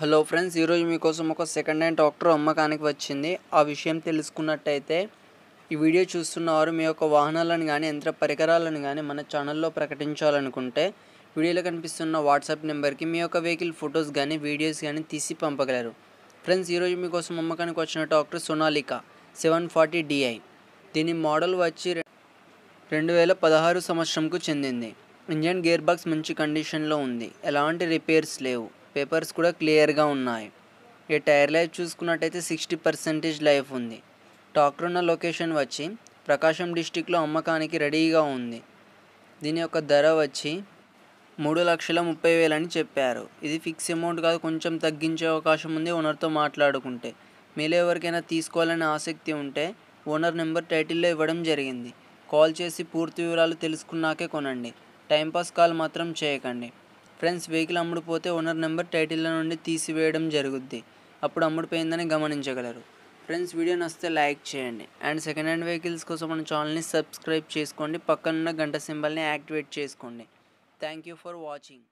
hello friends ఈరోజు మీకోసం ఒక సెకండ్ హ్యాండ్ ట్రాక్టర్ అమ్మకానికి వచ్చింది ఆ విషయం తెలుసుకున్నట్టయితే ఈ వీడియో చూస్తున్నవారు మీ యొక్క వాహనాలను కానీ యంత్ర పరికరాలను కానీ మన ఛానల్లో ప్రకటించాలనుకుంటే వీడియోలో కనిపిస్తున్న వాట్సాప్ నెంబర్కి మీ యొక్క వెహికల్ ఫొటోస్ కానీ వీడియోస్ కానీ తీసి పంపగలరు ఫ్రెండ్స్ ఈరోజు మీకోసం అమ్మకానికి వచ్చిన tractor Sonalika seven forty DI దీని మోడల్ వచ్చి రెండు వేల పదహారు సంవత్సరంకు చెందింది ఇంజన్ గేర్ బాక్స్ మంచి కండిషన్లో ఉంది ఎలాంటి రిపేర్స్ లేవు పేపర్స్ కూడా క్లియర్గా ఉన్నాయి ఈ టైర్ లైఫ్ చూసుకున్నట్టయితే సిక్స్టీ పర్సెంటేజ్ లైఫ్ ఉంది ట్రాక్టర్ ఉన్న లొకేషన్ వచ్చి ప్రకాశం డిస్టిక్లో అమ్మకానికి రెడీగా ఉంది దీని యొక్క ధర వచ్చి మూడు లక్షల ముప్పై వేలని చెప్పారు ఇది ఫిక్స్ అమౌంట్ కాదు కొంచెం తగ్గించే అవకాశం ఉంది ఓనర్తో మాట్లాడుకుంటే మీలో ఎవరికైనా తీసుకోవాలనే ఆసక్తి ఉంటే ఓనర్ నెంబర్ టైటిల్లో ఇవ్వడం జరిగింది కాల్ చేసి పూర్తి వివరాలు తెలుసుకున్నాకే కొనండి టైంపాస్ కాల్ మాత్రం చేయకండి ఫ్రెండ్స్ వెహికల్ అమ్ముడుపోతే ఓనర్ నెంబర్ టైటిల్లో నుండి తీసివేయడం జరుగుద్ది అప్పుడు అమ్ముడుపోయిందని గమనించగలరు ఫ్రెండ్స్ వీడియో నచ్చితే లైక్ చేయండి అండ్ సెకండ్ హ్యాండ్ వెహికల్స్ కోసం మన ఛానల్ని సబ్స్క్రైబ్ చేసుకోండి పక్కనున్న గంట సింబల్ని యాక్టివేట్ చేసుకోండి థ్యాంక్ యూ ఫర్ వాచింగ్